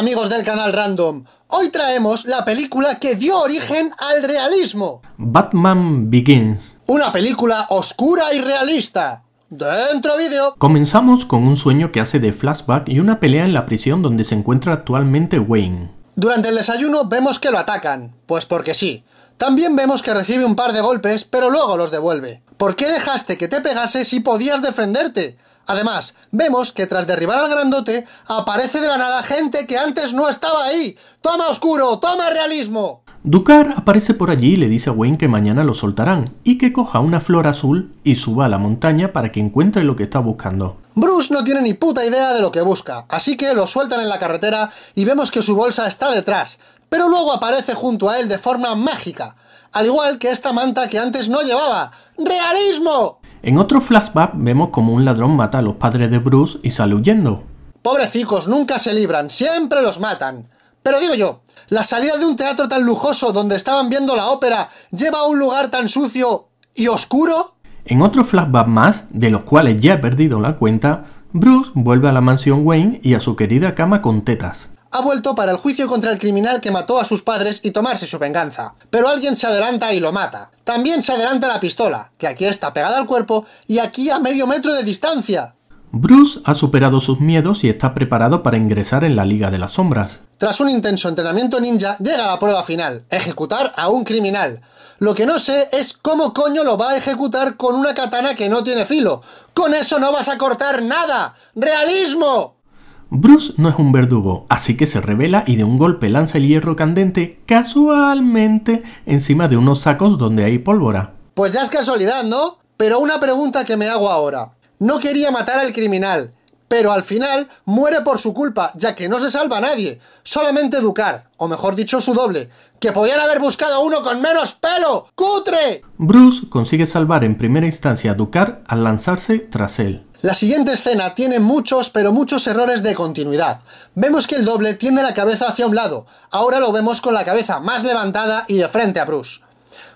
amigos del canal Random. Hoy traemos la película que dio origen al realismo. Batman Begins. Una película oscura y realista. Dentro vídeo. Comenzamos con un sueño que hace de flashback y una pelea en la prisión donde se encuentra actualmente Wayne. Durante el desayuno vemos que lo atacan, pues porque sí. También vemos que recibe un par de golpes, pero luego los devuelve. ¿Por qué dejaste que te pegase si podías defenderte? Además, vemos que tras derribar al grandote, aparece de la nada gente que antes no estaba ahí. ¡Toma oscuro! ¡Toma realismo! Ducar aparece por allí y le dice a Wayne que mañana lo soltarán y que coja una flor azul y suba a la montaña para que encuentre lo que está buscando. Bruce no tiene ni puta idea de lo que busca, así que lo sueltan en la carretera y vemos que su bolsa está detrás, pero luego aparece junto a él de forma mágica, al igual que esta manta que antes no llevaba. ¡Realismo! En otro flashback vemos como un ladrón mata a los padres de Bruce y sale huyendo. Pobrecicos, nunca se libran, siempre los matan. Pero digo yo, la salida de un teatro tan lujoso donde estaban viendo la ópera lleva a un lugar tan sucio y oscuro. En otro flashback más, de los cuales ya he perdido la cuenta, Bruce vuelve a la mansión Wayne y a su querida cama con tetas ha vuelto para el juicio contra el criminal que mató a sus padres y tomarse su venganza. Pero alguien se adelanta y lo mata. También se adelanta la pistola, que aquí está pegada al cuerpo y aquí a medio metro de distancia. Bruce ha superado sus miedos y está preparado para ingresar en la Liga de las Sombras. Tras un intenso entrenamiento ninja, llega la prueba final, ejecutar a un criminal. Lo que no sé es cómo coño lo va a ejecutar con una katana que no tiene filo. Con eso no vas a cortar nada. ¡Realismo! Bruce no es un verdugo, así que se revela y de un golpe lanza el hierro candente casualmente encima de unos sacos donde hay pólvora. Pues ya es casualidad, ¿no? Pero una pregunta que me hago ahora. No quería matar al criminal, pero al final muere por su culpa, ya que no se salva a nadie, solamente Ducar, o mejor dicho su doble, que podían haber buscado a uno con menos pelo. ¡Cutre! Bruce consigue salvar en primera instancia a Ducar al lanzarse tras él. La siguiente escena tiene muchos, pero muchos errores de continuidad. Vemos que el doble tiende la cabeza hacia un lado, ahora lo vemos con la cabeza más levantada y de frente a Bruce.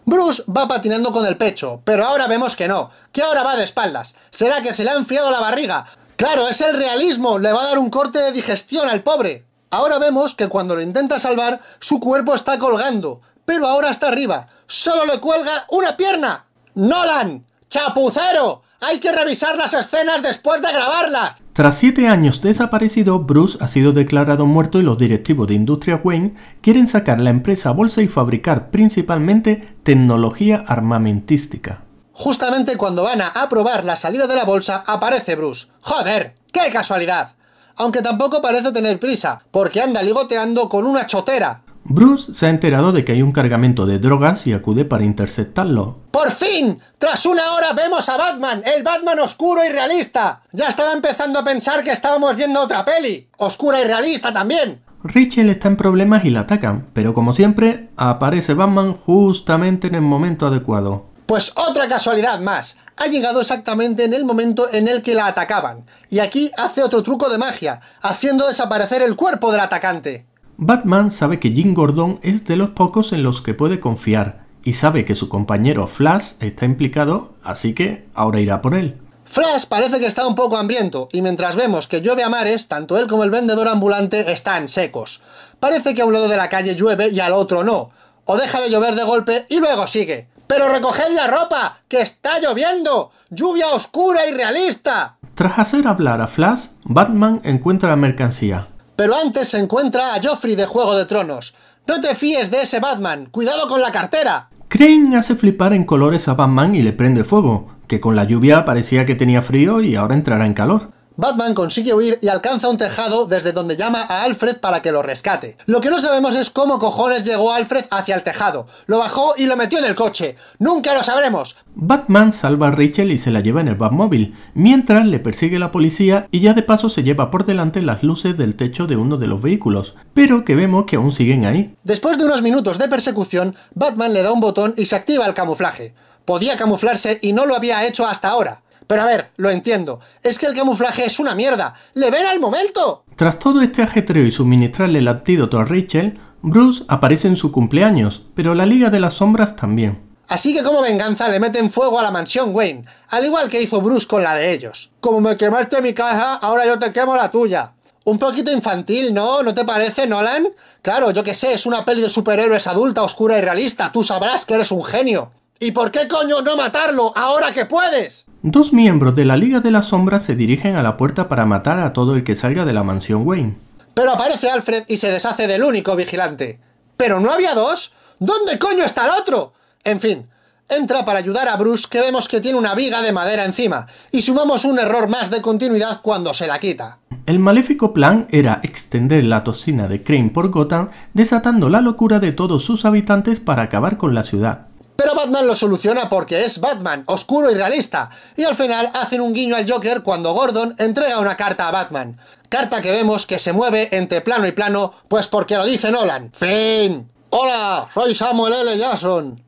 Bruce va patinando con el pecho, pero ahora vemos que no, que ahora va de espaldas. ¿Será que se le ha enfriado la barriga? Claro, es el realismo, le va a dar un corte de digestión al pobre. Ahora vemos que cuando lo intenta salvar, su cuerpo está colgando, pero ahora está arriba. Solo le cuelga una pierna. Nolan, chapucero, hay que revisar las escenas después de grabarlas. Tras siete años desaparecido, Bruce ha sido declarado muerto y los directivos de Industria Wayne quieren sacar la empresa a bolsa y fabricar principalmente tecnología armamentística. Justamente cuando van a aprobar la salida de la bolsa aparece Bruce. ¡Joder! ¡Qué casualidad! Aunque tampoco parece tener prisa, porque anda ligoteando con una chotera, Bruce se ha enterado de que hay un cargamento de drogas y acude para interceptarlo. ¡Por fin! Tras una hora vemos a Batman, el Batman oscuro y realista. Ya estaba empezando a pensar que estábamos viendo otra peli, oscura y realista también. Rachel está en problemas y la atacan, pero como siempre, aparece Batman justamente en el momento adecuado. Pues otra casualidad más. Ha llegado exactamente en el momento en el que la atacaban. Y aquí hace otro truco de magia, haciendo desaparecer el cuerpo del atacante. Batman sabe que Jim Gordon es de los pocos en los que puede confiar y sabe que su compañero Flash está implicado, así que ahora irá por él. Flash parece que está un poco hambriento, y mientras vemos que llueve a mares, tanto él como el vendedor ambulante están secos. Parece que a un lado de la calle llueve y al otro no, o deja de llover de golpe y luego sigue. ¡Pero recoged la ropa! ¡Que está lloviendo! ¡Lluvia oscura y realista! Tras hacer hablar a Flash, Batman encuentra la mercancía, pero antes se encuentra a Joffrey de Juego de Tronos. No te fíes de ese Batman, cuidado con la cartera. Crane hace flipar en colores a Batman y le prende fuego, que con la lluvia parecía que tenía frío y ahora entrará en calor. Batman consigue huir y alcanza un tejado desde donde llama a Alfred para que lo rescate. Lo que no sabemos es cómo cojones llegó Alfred hacia el tejado. Lo bajó y lo metió en el coche. Nunca lo sabremos. Batman salva a Rachel y se la lleva en el Batmóvil, mientras le persigue la policía y ya de paso se lleva por delante las luces del techo de uno de los vehículos, pero que vemos que aún siguen ahí. Después de unos minutos de persecución, Batman le da un botón y se activa el camuflaje. Podía camuflarse y no lo había hecho hasta ahora. Pero a ver, lo entiendo. Es que el camuflaje es una mierda. ¡Le ven al momento! Tras todo este ajetreo y suministrarle el antídoto a Rachel, Bruce aparece en su cumpleaños, pero la Liga de las Sombras también. Así que como venganza le meten fuego a la mansión Wayne, al igual que hizo Bruce con la de ellos. Como me quemaste mi caja, ahora yo te quemo la tuya. Un poquito infantil, ¿no? ¿No te parece, Nolan? Claro, yo que sé, es una peli de superhéroes adulta, oscura y realista. Tú sabrás que eres un genio. ¿Y por qué coño no matarlo ahora que puedes? Dos miembros de la Liga de la Sombra se dirigen a la puerta para matar a todo el que salga de la mansión Wayne. Pero aparece Alfred y se deshace del único vigilante. ¿Pero no había dos? ¿Dónde coño está el otro? En fin, entra para ayudar a Bruce que vemos que tiene una viga de madera encima, y sumamos un error más de continuidad cuando se la quita. El maléfico plan era extender la toxina de Crane por Gotham, desatando la locura de todos sus habitantes para acabar con la ciudad. Batman lo soluciona porque es Batman, oscuro y realista, y al final hacen un guiño al Joker cuando Gordon entrega una carta a Batman. Carta que vemos que se mueve entre plano y plano, pues porque lo dice Nolan. ¡Fin! ¡Hola! Soy Samuel L. Jackson.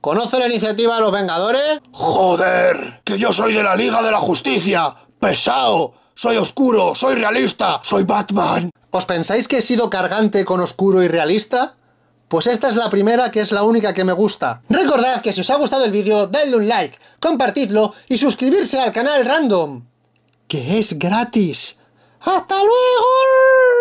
¿Conoce la iniciativa de los Vengadores? ¡Joder! ¡Que yo soy de la Liga de la Justicia! ¡Pesado! soy oscuro, soy realista, soy Batman. ¿Os pensáis que he sido cargante con oscuro y realista? Pues esta es la primera que es la única que me gusta. Recordad que si os ha gustado el vídeo, dadle un like, compartidlo y suscribirse al canal Random, que es gratis. ¡Hasta luego!